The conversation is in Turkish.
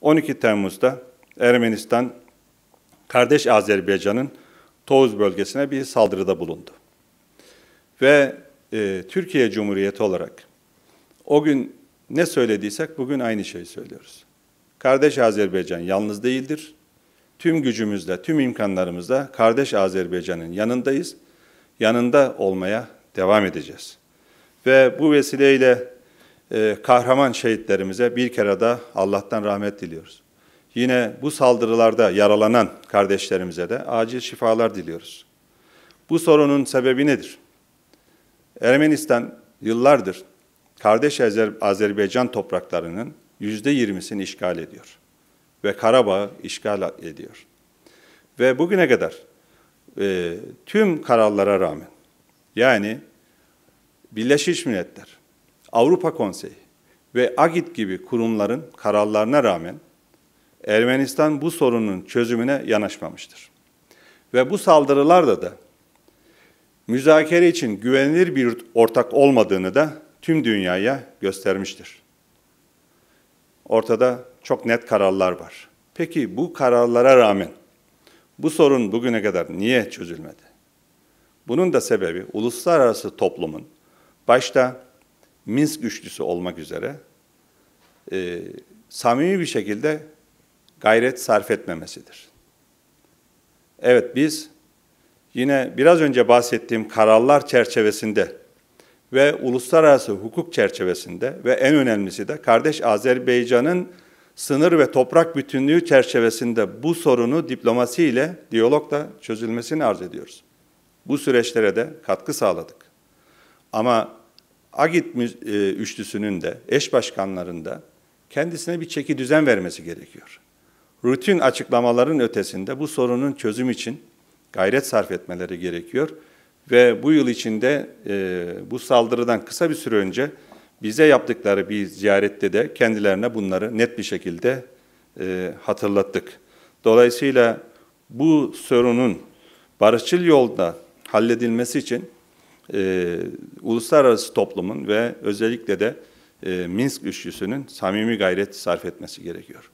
12 Temmuz'da Ermenistan kardeş Azerbaycan'ın Toğuz bölgesine bir saldırıda bulundu. Ve e, Türkiye Cumhuriyeti olarak o gün ne söylediysek bugün aynı şeyi söylüyoruz. Kardeş Azerbaycan yalnız değildir. Tüm gücümüzle, tüm imkanlarımızla kardeş Azerbaycan'ın yanındayız. Yanında olmaya devam edeceğiz. Ve bu vesileyle e, kahraman şehitlerimize bir kere de Allah'tan rahmet diliyoruz. Yine bu saldırılarda yaralanan kardeşlerimize de acil şifalar diliyoruz. Bu sorunun sebebi nedir? Ermenistan yıllardır kardeş Azerbaycan topraklarının yüzde yirmisini işgal ediyor. Ve Karabağ'ı işgal ediyor. Ve bugüne kadar e, tüm kararlara rağmen yani Birleşmiş Milletler, Avrupa Konseyi ve AGİT gibi kurumların kararlarına rağmen Ermenistan bu sorunun çözümüne yanaşmamıştır. Ve bu saldırılarda da müzakere için güvenilir bir ortak olmadığını da tüm dünyaya göstermiştir. Ortada çok net kararlar var. Peki bu kararlara rağmen bu sorun bugüne kadar niye çözülmedi? Bunun da sebebi uluslararası toplumun başta Minsk güçlüsü olmak üzere e, samimi bir şekilde gayret sarf etmemesidir. Evet biz yine biraz önce bahsettiğim kararlar çerçevesinde ve uluslararası hukuk çerçevesinde ve en önemlisi de kardeş Azerbaycan'ın sınır ve toprak bütünlüğü çerçevesinde bu sorunu diplomasi ile diyalogla çözülmesini arz ediyoruz. Bu süreçlere de katkı sağladık. Ama Agit e, üçlüsünün de, eş başkanlarında kendisine bir çeki düzen vermesi gerekiyor. Rutin açıklamaların ötesinde bu sorunun çözüm için gayret sarf etmeleri gerekiyor. Ve bu yıl içinde e, bu saldırıdan kısa bir süre önce bize yaptıkları bir ziyarette de kendilerine bunları net bir şekilde e, hatırlattık. Dolayısıyla bu sorunun barışçıl yolda halledilmesi için e, uluslararası toplumun ve özellikle de e, Minsk üçlüsünün samimi gayret sarf etmesi gerekiyor.